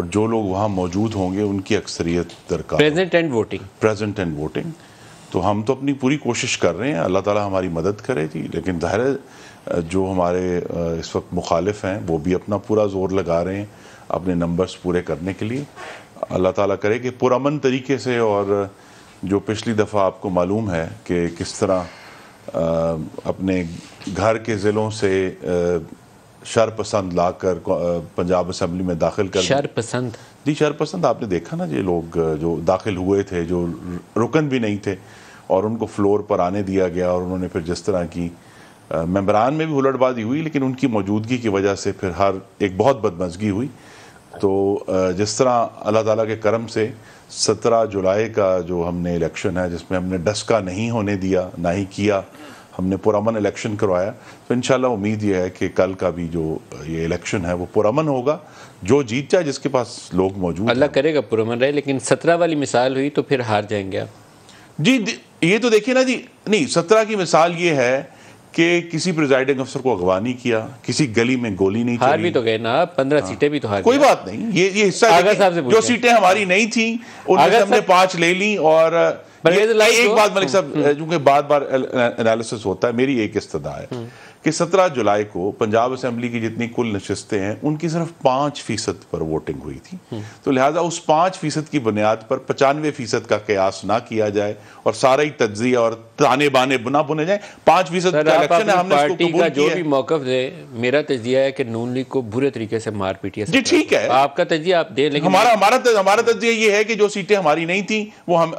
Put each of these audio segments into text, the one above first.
और जो लोग वहाँ मौजूद होंगे उनकी अक्सरियत दरकार present and voting present and voting तो हम तो अपनी पूरी कोशिश कर रहे हैं अल्लाह ताला हमारी मदद करे जी लेकिन ज़ाहिर जो हमारे इस वक्त मुखालिफ हैं वो भी अपना पूरा जोर लगा रहे हैं अपने नंबर्स पूरे करने के लिए अल्लाह ताला करे कि पुरमन तरीके से और जो पिछली दफ़ा आपको मालूम है कि किस तरह अपने घर के ज़िलों से शरपसंद लाकर पंजाब असम्बली में दाखिल कर शरपसंद जी शरपसंद आपने देखा ना ये लोग जो दाखिल हुए थे जो रुकन भी नहीं थे और उनको फ्लोर पर आने दिया गया और उन्होंने फिर जिस तरह की मेम्बरान में भी हुलड़बाजी हुई लेकिन उनकी मौजूदगी की वजह से फिर हर एक बहुत बदमजगी हुई तो जिस तरह अल्लाह ताला के करम से 17 जुलाई का जो हमने इलेक्शन है जिसमें हमने डस्का नहीं होने दिया ना ही किया हमने पुरमन इलेक्शन करवाया तो इन उम्मीद ये है कि कल का भी जो ये इलेक्शन है वो पुरमन होगा जो जीत जाए जिसके पास लोग मौजूद अल्लाह करेगा पुरमन रहे लेकिन सत्रह वाली मिसाल हुई तो फिर हार जाएंगे आप जी ये तो देखिए ना जी नहीं सत्रह की मिसाल ये है कि किसी प्रिजाइडिंग अफसर को अगवा नहीं किया किसी गली में गोली नहीं हार भी तो गए ना पंद्रह हाँ। सीटें भी तो हार कोई बात नहीं ये ये हिस्सा जो सीटें हमारी नहीं थी उनमें हमने पांच ले ली और एक बात मलिक साहब क्योंकि hmm. बार बार एनालिसिस होता है मेरी एक इस्तदा है hmm. कि 17 जुलाई को पंजाब असेंबली की जितनी कुल नशस्तें हैं उनकी सिर्फ पांच फीसद पर वोटिंग हुई थी hmm. तो लिहाजा उस पांच फीसद की बुनियाद पर पचानवे फीसद का कयास ना किया जाए और सारा ही तजिया और ताने बाने बुना बुने जाए पांच फीसद जो भी मौकफ दे मेरा तजिया है कि नून लीग को बुरे तरीके से मार पीटी जी ठीक है आपका तजिया आप दे लेकिन हमारा हमारा हमारा तजिया ये है कि जो सीटें हमारी नहीं थी वो हम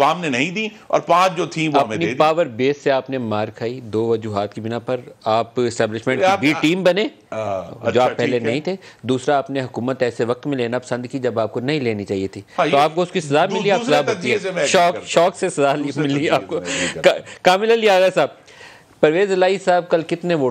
आवाम ने नहीं दी और पांच जो थी वो हमें दे पावर बेस से आपने मार खाई दो वजूहत की बिना पर आप इस्टेब्लिशमेंट की भी टीम बने जो अच्छा, आप पहले नहीं थे दूसरा आपने हुकूमत ऐसे वक्त में लेना पसंद की जब आपको नहीं लेनी चाहिए थी हाँ, तो आपको उसकी सजा मिली आप सजा होती शौक शौक से सजा मिली आपको कामिल साहब परवेज लाई साहब कल कितने वोट